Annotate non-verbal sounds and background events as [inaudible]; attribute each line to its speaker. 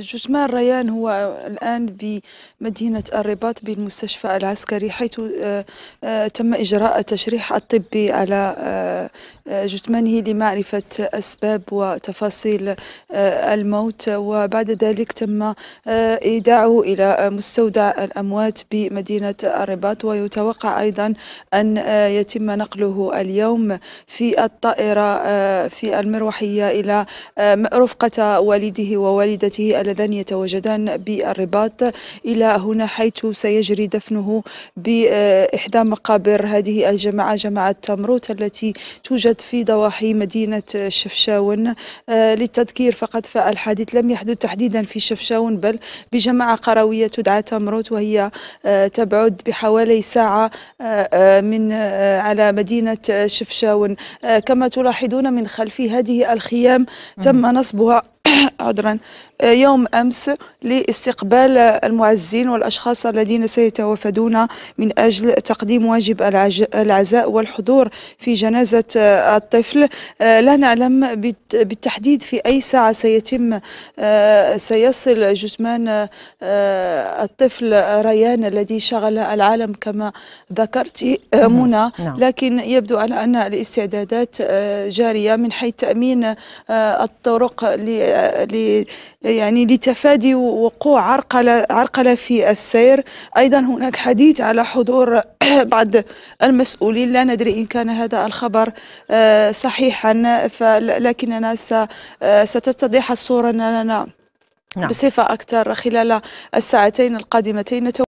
Speaker 1: جثمان ريان هو الآن بمدينة الرباط بالمستشفى العسكري حيث آه، آه، تم إجراء التشريح الطبي على آه، جثمانه لمعرفة أسباب وتفاصيل آه، الموت وبعد ذلك تم آه، إيداعه إلى مستودع الأموات بمدينة الرباط ويتوقع أيضا أن آه، يتم نقله اليوم في الطائرة في المروحية إلى رفقة والده ووالدته اللذان يتواجدان بالرباط إلى هنا حيث سيجري دفنه بإحدى مقابر هذه الجماعة جماعة تمروت التي توجد حدث في ضواحي مدينة شفشاون آه، للتذكير فقط فالحادث لم يحدث تحديدا في شفشاون بل بجماعة قروية تدعى تمروت وهي آه، تبعد بحوالي ساعة آه، من على مدينة شفشاون كما تلاحظون من خلفي هذه الخيام تم نصبها [coughs] عذرا آه، يوم امس لاستقبال المعزين والاشخاص الذين سيتوافدون من اجل تقديم واجب العزاء والحضور في جنازه آه، الطفل آه، لا نعلم بالتحديد في اي ساعه سيتم سيصل جثمان الطفل ريان الذي شغل العالم كما ذكرت منى نعم. لكن يبدو على ان الاستعدادات جاريه من حيث تامين الطرق يعني لتفادي وقوع عرقلة عرقلة في السير أيضا هناك حديث على حضور [clears throat] بعض المسؤولين لا ندري إن كان هذا الخبر آه، صحيحا لكننا آه، ستتضح الصورة اننا نعم. بصفة أكثر خلال الساعتين القادمتين